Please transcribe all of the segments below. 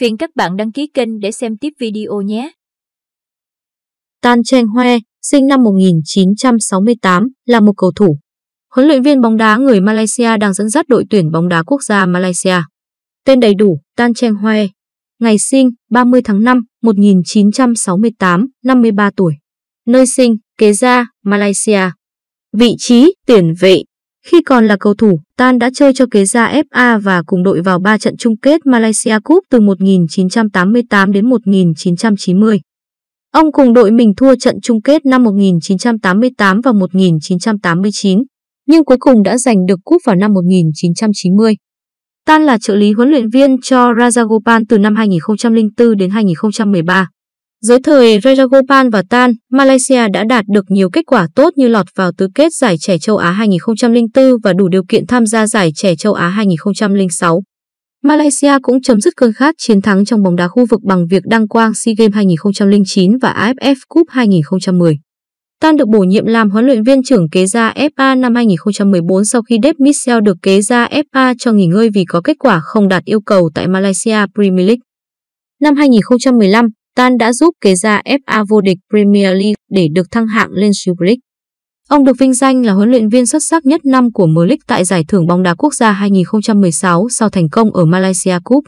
Phiền các bạn đăng ký kênh để xem tiếp video nhé. Tan Cheng Hoe, sinh năm 1968, là một cầu thủ. Huấn luyện viên bóng đá người Malaysia đang dẫn dắt đội tuyển bóng đá quốc gia Malaysia. Tên đầy đủ Tan Cheng Hoe. Ngày sinh 30 tháng 5 1968, 53 tuổi. Nơi sinh Kế Gia, Malaysia. Vị trí tiền vệ khi còn là cầu thủ, Tan đã chơi cho kế gia FA và cùng đội vào 3 trận chung kết Malaysia Cup từ 1988 đến 1990. Ông cùng đội mình thua trận chung kết năm 1988 và 1989, nhưng cuối cùng đã giành được cúp vào năm 1990. Tan là trợ lý huấn luyện viên cho Rajagopal từ năm 2004 đến 2013. Dưới thời Rajagopal và Tan, Malaysia đã đạt được nhiều kết quả tốt như lọt vào tứ kết giải trẻ châu Á 2004 và đủ điều kiện tham gia giải trẻ châu Á 2006. Malaysia cũng chấm dứt cơn khát chiến thắng trong bóng đá khu vực bằng việc đăng quang SEA Games 2009 và AFF Cup 2010. Tan được bổ nhiệm làm huấn luyện viên trưởng kế gia FA năm 2014 sau khi Dave Michel được kế gia FA cho nghỉ ngơi vì có kết quả không đạt yêu cầu tại Malaysia Premier League. Năm 2015, Tan đã giúp kế ra FA vô địch Premier League để được thăng hạng lên Super League. Ông được vinh danh là huấn luyện viên xuất sắc nhất năm của M-League tại giải thưởng bóng đá quốc gia 2016 sau thành công ở Malaysia Cup,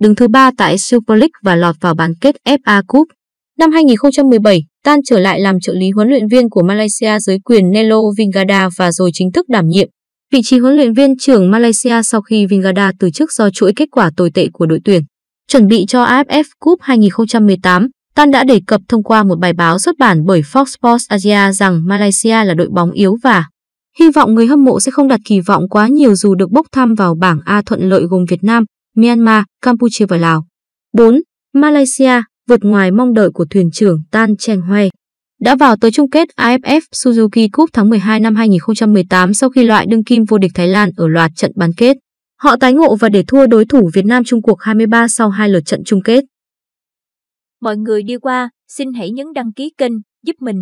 đứng thứ ba tại Super League và lọt vào bán kết FA Cup. Năm 2017, Tan trở lại làm trợ lý huấn luyện viên của Malaysia dưới quyền Nelo Vingada và rồi chính thức đảm nhiệm vị trí huấn luyện viên trưởng Malaysia sau khi Vingada từ chức do chuỗi kết quả tồi tệ của đội tuyển chuẩn bị cho AFF Cup 2018, Tan đã đề cập thông qua một bài báo xuất bản bởi Fox Sports Asia rằng Malaysia là đội bóng yếu và hy vọng người hâm mộ sẽ không đặt kỳ vọng quá nhiều dù được bốc thăm vào bảng A thuận lợi gồm Việt Nam, Myanmar, Campuchia và Lào. 4. Malaysia vượt ngoài mong đợi của thuyền trưởng Tan Cheng Hue đã vào tới chung kết AFF Suzuki Cup tháng 12 năm 2018 sau khi loại đương kim vô địch Thái Lan ở loạt trận bán kết. Họ tái ngộ và để thua đối thủ Việt Nam trong cuộc 23 sau hai lượt trận chung kết. Mọi người đi qua, xin hãy nhấn đăng ký kênh giúp mình.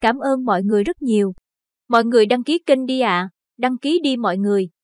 Cảm ơn mọi người rất nhiều. Mọi người đăng ký kênh đi ạ, à. đăng ký đi mọi người.